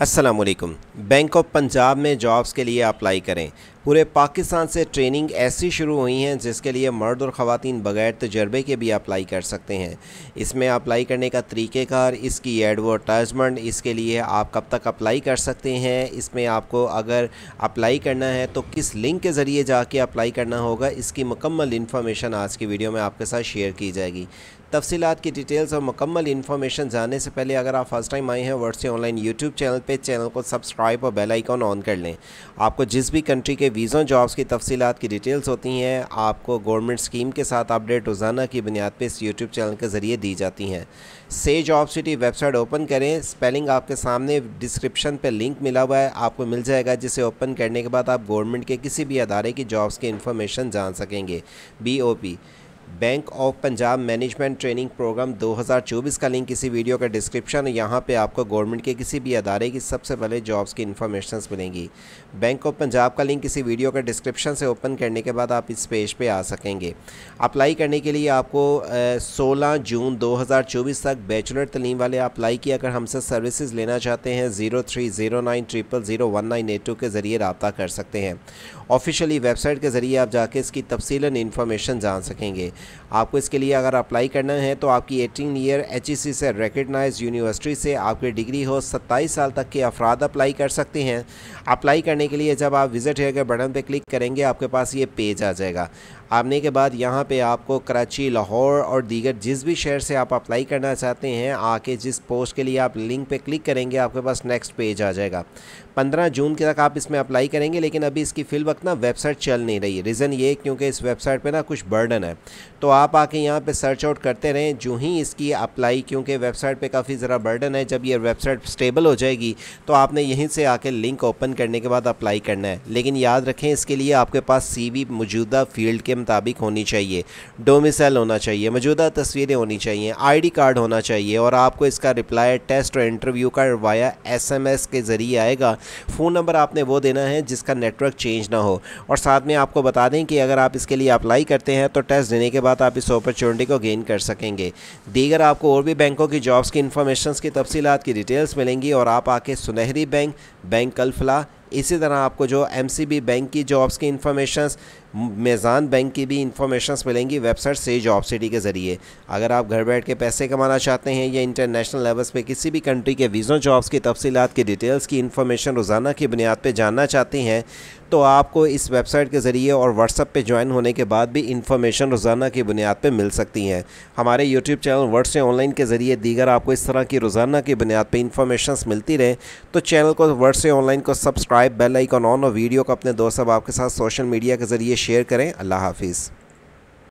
असलकम bank of Punjab में jobs के लिए अप्लाई करें पूरे पाकिस्तान से ट्रेनिंग ऐसी शुरू हुई हैं जिसके लिए मर्द और ख़वान बग़ैर तजर्बे के भी अप्लाई कर सकते हैं इसमें अप्लाई करने का तरीक़ेकार इसकी एडवर्टाइजमेंट इसके लिए आप कब तक अप्लाई कर सकते हैं इसमें आपको अगर अप्लाई करना है तो किस लिंक के ज़रिए जाके अप्लाई करना होगा इसकी मुकम्मल इन्फॉर्मेशन आज की वीडियो में आपके साथ शेयर की जाएगी तफसीत की डिटेल्स और मुकम्मल इन्फॉर्मेशन जानने से पहले अगर आप फर्स्ट टाइम आए हैं वर्ड से ऑनलाइन यूट्यूब चैनल पे चैनल को सब्सक्राइब और बेल आइकॉन ऑन कर लें आपको जिस भी कंट्री के वीज़ों जॉब्स की तफसीत की डिटेल्स होती हैं आपको गवर्नमेंट स्कीम के साथ अपडेट रोज़ाना की बुनियाद पर इस यूट्यूब चैनल के ज़रिए दी जाती हैं से जॉब सिटी वेबसाइट ओपन करें स्पेलिंग आपके सामने डिस्क्रिप्शन पर लिंक मिला हुआ है आपको मिल जाएगा जिसे ओपन करने के बाद आप गवर्नमेंट के किसी भी अदारे की जॉब्स की इन्फॉर्मेशन जान सकेंगे B O P bank of Punjab management training programme 2024 का लिंक इसी वीडियो का डिस्क्रिप्शन है यहाँ पे आपको गवर्नमेंट के किसी भी अदारे की सबसे पहले जॉब्स की इन्फॉर्मेशन मिलेंगी बैंक ऑफ पंजाब का लिंक इसी वीडियो का डिस्क्रिप्शन से ओपन करने के बाद आप इस पेज पे आ सकेंगे अप्लाई करने के लिए आपको सोलह जून दो तक बैचलर तलीम वाले अप्लाई की अगर हमसे सर्विसज़ लेना चाहते हैं zero three zero nine triple zero one nine eight two के ज़रिए रबता कर सकते हैं ऑफिशियली वेबसाइट के ज़रिए आप जाके इसकी तफसीला इन्फॉर्मेशन जान सकेंगे आपको इसके लिए अगर अप्लाई करना है तो आपकी एटीन ईयर एच से रिकगनाइज यूनिवर्सिटी से आपकी डिग्री हो सत्ताईस साल तक के अफराद अप्लाई कर सकते हैं अप्लाई करने के लिए जब आप विज़िट हेयर के बटन पर क्लिक करेंगे आपके पास ये पेज आ जाएगा आने के बाद यहाँ पे आपको कराची लाहौर और दीगर जिस भी शहर से आप अप्लाई करना चाहते हैं आके जिस पोस्ट के लिए आप लिंक पे क्लिक करेंगे आपके पास नेक्स्ट पेज आ जाएगा 15 जून के तक आप इसमें अप्लाई करेंगे लेकिन अभी इसकी फ़िल वक्त ना वेबसाइट चल नहीं रही रीज़न ये क्योंकि इस वेबसाइट पर ना कुछ बर्डन है तो आप आके यहाँ पर सर्च आउट करते रहें जो ही इसकी अप्लाई क्योंकि वेबसाइट पर काफ़ी ज़रा बर्डन है जब ये वेबसाइट स्टेबल हो जाएगी तो आपने यहीं से आके लिंक ओपन करने के बाद अप्लाई करना है लेकिन याद रखें इसके लिए आपके पास सी मौजूदा फील्ड के मुताबिक होनी चाहिए डोमिसल होना चाहिए मौजूदा तस्वीरें होनी चाहिए आईडी कार्ड होना चाहिए और आपको इसका रिप्लाई टेस्ट और इंटरव्यू का वाया एसएमएस के ज़रिए आएगा फ़ोन नंबर आपने वो देना है जिसका नेटवर्क चेंज ना हो और साथ में आपको बता दें कि अगर आप इसके लिए अप्लाई करते हैं तो टेस्ट देने के बाद आप इस अपॉर्चुनिटी को गेन कर सकेंगे दीगर आपको और भी बैंकों की जॉब्स की इन्फॉर्मेशन की तफसीत की डिटेल्स मिलेंगी और आप आके सुनहरी बैंक बैंक कल्फला इसी तरह आपको जो एम बैंक की जॉब्स की इन्फॉर्मेशंस मेज़ान बैंक की भी इन्फॉर्मेशंस मिलेंगी वेबसाइट से जॉब सिटी के ज़रिए अगर आप घर बैठ के पैसे कमाना चाहते हैं या इंटरनेशनल लेवल्स पे किसी भी कंट्री के वीज़ों जॉब्स की तफसीत की डिटेल्स की इन्फॉर्मेशन रोज़ाना की बुनियाद पर जानना चाहते हैं तो आपको इस वेबसाइट के ज़रिए और व्हाट्सअप पे ज्वाइन होने के बाद भी इन्फॉर्मेशन रोज़ाना की बुनियाद पे मिल सकती हैं हमारे यूट्यूब चैनल वर्ड से ऑनलाइन के ज़रिए दीगर आपको इस तरह की रोज़ाना की बुनियाद पे इन्फॉर्मेशन मिलती रहे तो चैनल को वर्ड से ऑनलाइन को सब्सक्राइब बेल आइकॉन ऑन और वीडियो को अपने दोस्त आपके साथ सोशल मीडिया के ज़रिए शेयर करें अल्लाह हाफिज़